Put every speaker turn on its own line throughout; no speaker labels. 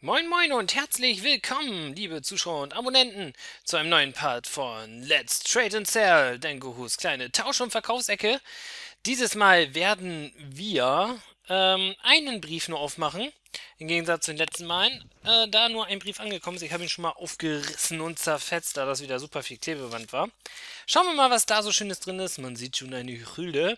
Moin moin und herzlich willkommen, liebe Zuschauer und Abonnenten, zu einem neuen Part von Let's Trade and Sell, Dengohus kleine Tausch- und Verkaufsecke. Dieses Mal werden wir ähm, einen Brief nur aufmachen, im Gegensatz zu den letzten Malen, äh, da nur ein Brief angekommen ist. Ich habe ihn schon mal aufgerissen und zerfetzt, da das wieder super viel Klebeband war. Schauen wir mal, was da so Schönes drin ist. Man sieht schon eine Hülle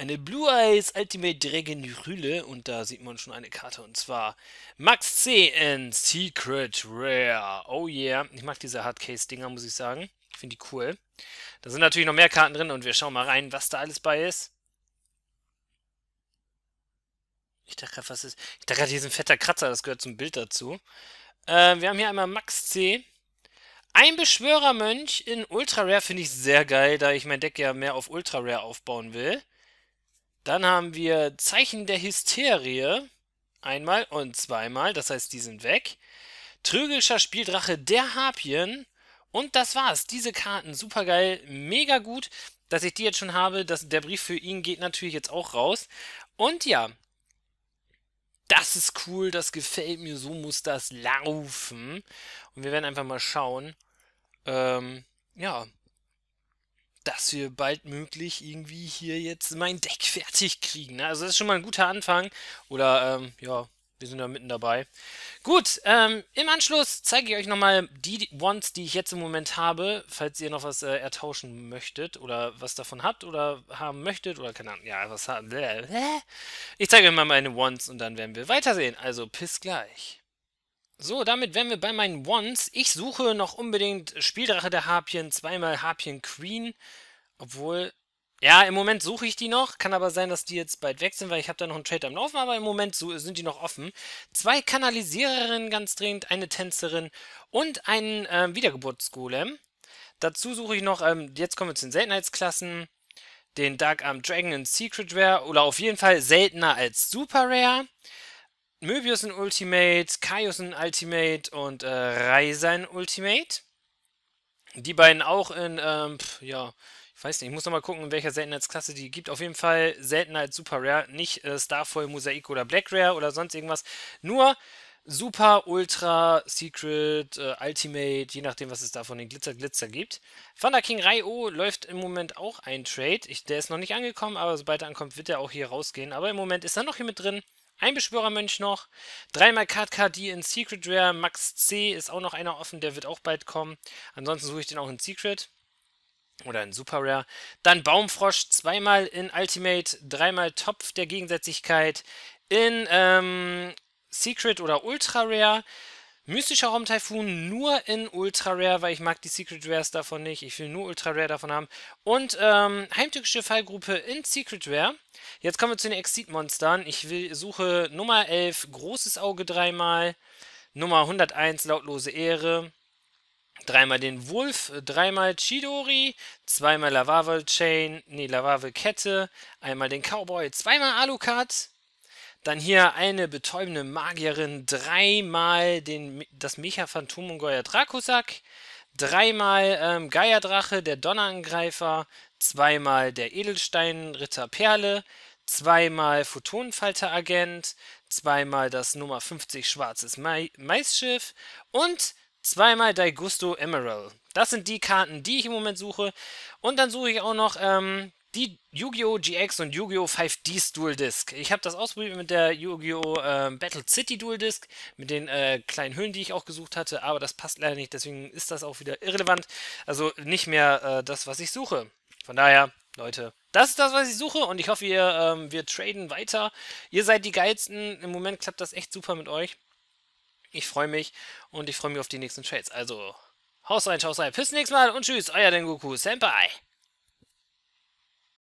eine Blue Eyes Ultimate Dragon Rühle und da sieht man schon eine Karte und zwar Max C in Secret Rare. Oh yeah, ich mag diese Hardcase-Dinger, muss ich sagen. Ich finde die cool. Da sind natürlich noch mehr Karten drin und wir schauen mal rein, was da alles bei ist. Ich dachte gerade, was ist. Ich dachte gerade, hier ist ein fetter Kratzer, das gehört zum Bild dazu. Äh, wir haben hier einmal Max C. Ein Beschwörermönch in Ultra Rare finde ich sehr geil, da ich mein Deck ja mehr auf Ultra Rare aufbauen will. Dann haben wir Zeichen der Hysterie. Einmal und zweimal, das heißt, die sind weg. Trögelscher Spieldrache der Harpien. Und das war's. Diese Karten, super geil, mega gut, dass ich die jetzt schon habe. Das, der Brief für ihn geht natürlich jetzt auch raus. Und ja, das ist cool, das gefällt mir, so muss das laufen. Und wir werden einfach mal schauen. Ähm, ja, dass wir baldmöglich irgendwie hier jetzt mein Deck fertig kriegen. Ne? Also das ist schon mal ein guter Anfang. Oder ähm, ja, wir sind da mitten dabei. Gut, ähm, im Anschluss zeige ich euch nochmal die Wands, die ich jetzt im Moment habe, falls ihr noch was äh, ertauschen möchtet oder was davon habt oder haben möchtet oder keine Ahnung, ja, was haben. Ich zeige euch mal meine Wands und dann werden wir weitersehen. Also bis gleich. So, damit wären wir bei meinen Wands. Ich suche noch unbedingt Spieldrache der Harpien, zweimal Harpien Queen. Obwohl, ja, im Moment suche ich die noch. Kann aber sein, dass die jetzt bald weg sind, weil ich habe da noch einen Trade am Laufen. Aber im Moment sind die noch offen. Zwei Kanalisiererinnen ganz dringend, eine Tänzerin und einen ähm, Wiedergeburtsgolem. Dazu suche ich noch, ähm, jetzt kommen wir zu den Seltenheitsklassen, den Dark Arm Dragon in Secret Rare oder auf jeden Fall seltener als Super Rare. Möbius in Ultimate, Kaius in Ultimate und äh, Reiser in Ultimate. Die beiden auch in, ähm, ja, ich weiß nicht, ich muss nochmal gucken, in welcher Seltenheitsklasse die gibt. Auf jeden Fall seltener als Super Rare, nicht äh, Starfoil, Mosaik oder Black Rare oder sonst irgendwas. Nur Super, Ultra, Secret, äh, Ultimate, je nachdem, was es da von den Glitzer Glitzer gibt. Thunder King Raio läuft im Moment auch ein Trade. Ich, der ist noch nicht angekommen, aber sobald er ankommt, wird er auch hier rausgehen. Aber im Moment ist er noch hier mit drin. Ein Beschwörermönch noch. Dreimal Card die in Secret Rare. Max C ist auch noch einer offen, der wird auch bald kommen. Ansonsten suche ich den auch in Secret. Oder in Super Rare. Dann Baumfrosch zweimal in Ultimate, dreimal Topf der Gegensätzlichkeit in ähm, Secret oder Ultra Rare. Mystischer Raumtaifun nur in Ultra Rare, weil ich mag die Secret Rares davon nicht. Ich will nur Ultra Rare davon haben. Und ähm, Heimtückische Fallgruppe in Secret Rare. Jetzt kommen wir zu den Exit-Monstern. Ich will, suche Nummer 11 Großes Auge dreimal, Nummer 101 Lautlose Ehre, dreimal den Wolf, dreimal Chidori, zweimal Lavavel Chain, nee, Lavavel Kette, einmal den Cowboy, zweimal Alucard, dann hier eine betäubende Magierin, dreimal den, das Mecha-Phantom und Goya Dracusack, dreimal ähm, Geierdrache, der Donnerangreifer, zweimal der Edelsteinritter Perle, zweimal Photonenfalter-Agent, zweimal das Nummer 50 schwarzes Mais Maisschiff und zweimal Daigusto Emerald. Das sind die Karten, die ich im Moment suche. Und dann suche ich auch noch ähm, die Yu-Gi-Oh! GX und Yu-Gi-Oh! 5Ds Dual Disc. Ich habe das ausprobiert mit der Yu-Gi-Oh! Äh, Battle City Dual Disc, mit den äh, kleinen Hüllen, die ich auch gesucht hatte, aber das passt leider nicht, deswegen ist das auch wieder irrelevant. Also nicht mehr äh, das, was ich suche. Von daher, Leute, das ist das, was ich suche und ich hoffe, ihr, ähm, wir traden weiter. Ihr seid die Geilsten. Im Moment klappt das echt super mit euch. Ich freue mich und ich freue mich auf die nächsten Trades. Also, haus rein, schau rein. Bis zum nächsten Mal und tschüss, euer Dengoku Senpai.